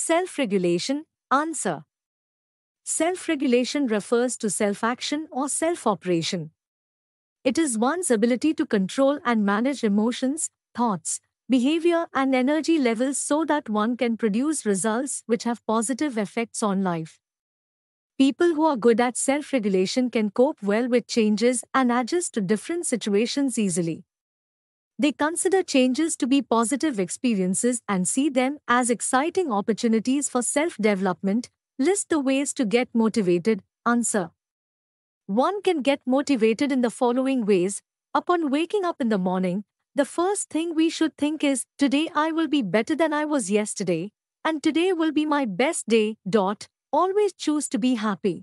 self regulation? Answer Self regulation refers to self action or self operation. It is one's ability to control and manage emotions, thoughts, behavior, and energy levels so that one can produce results which have positive effects on life. People who are good at self regulation can cope well with changes and adjust to different situations easily. They consider changes to be positive experiences and see them as exciting opportunities for self development. List the ways to get motivated. Answer One can get motivated in the following ways. Upon waking up in the morning, the first thing we should think is Today I will be better than I was yesterday, and today will be my best day. Dot. Always choose to be happy.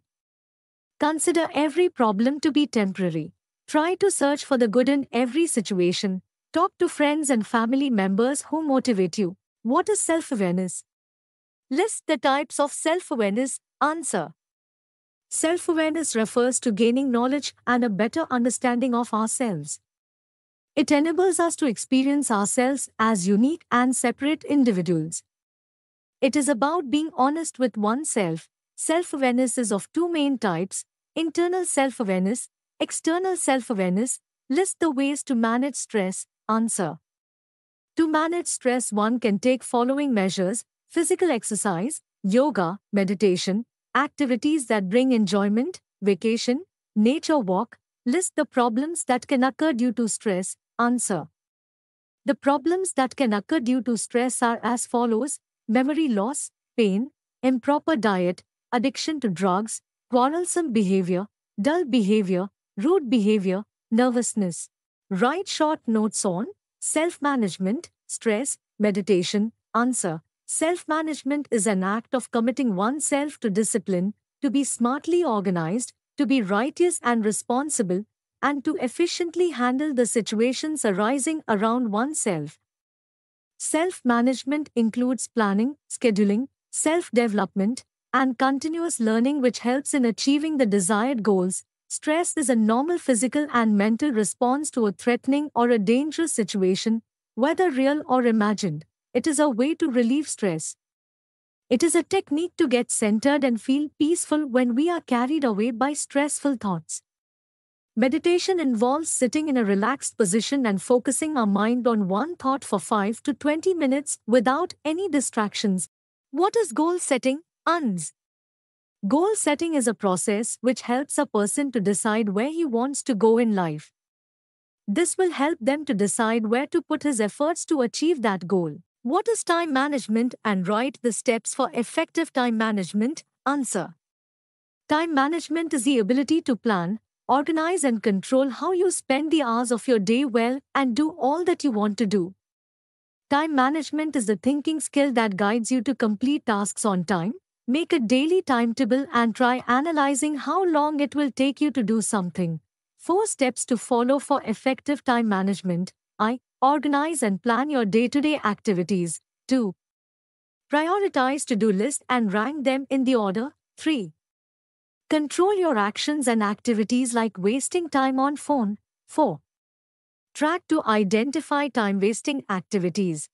Consider every problem to be temporary. Try to search for the good in every situation. Talk to friends and family members who motivate you. What is self awareness? List the types of self awareness. Answer Self awareness refers to gaining knowledge and a better understanding of ourselves. It enables us to experience ourselves as unique and separate individuals. It is about being honest with oneself. Self awareness is of two main types internal self awareness, external self awareness. List the ways to manage stress, Answer. To manage stress one can take following measures, physical exercise, yoga, meditation, activities that bring enjoyment, vacation, nature walk, list the problems that can occur due to stress, answer. The problems that can occur due to stress are as follows memory loss, pain, improper diet, addiction to drugs, quarrelsome behavior, dull behavior, rude behavior, nervousness. Write short notes on self management, stress, meditation. Answer Self management is an act of committing oneself to discipline, to be smartly organized, to be righteous and responsible, and to efficiently handle the situations arising around oneself. Self management includes planning, scheduling, self development, and continuous learning, which helps in achieving the desired goals, Stress is a normal physical and mental response to a threatening or a dangerous situation, whether real or imagined. It is a way to relieve stress. It is a technique to get centered and feel peaceful when we are carried away by stressful thoughts. Meditation involves sitting in a relaxed position and focusing our mind on one thought for 5 to 20 minutes without any distractions. What is goal setting? UNS Goal setting is a process which helps a person to decide where he wants to go in life. This will help them to decide where to put his efforts to achieve that goal. What is time management and write the steps for effective time management? Answer Time management is the ability to plan, organize, and control how you spend the hours of your day well and do all that you want to do. Time management is the thinking skill that guides you to complete tasks on time, Make a daily timetable and try analyzing how long it will take you to do something. Four steps to follow for effective time management. I. Organize and plan your day to day activities. 2. Prioritize to do list and rank them in the order. 3. Control your actions and activities like wasting time on phone. 4. Track to identify time wasting activities.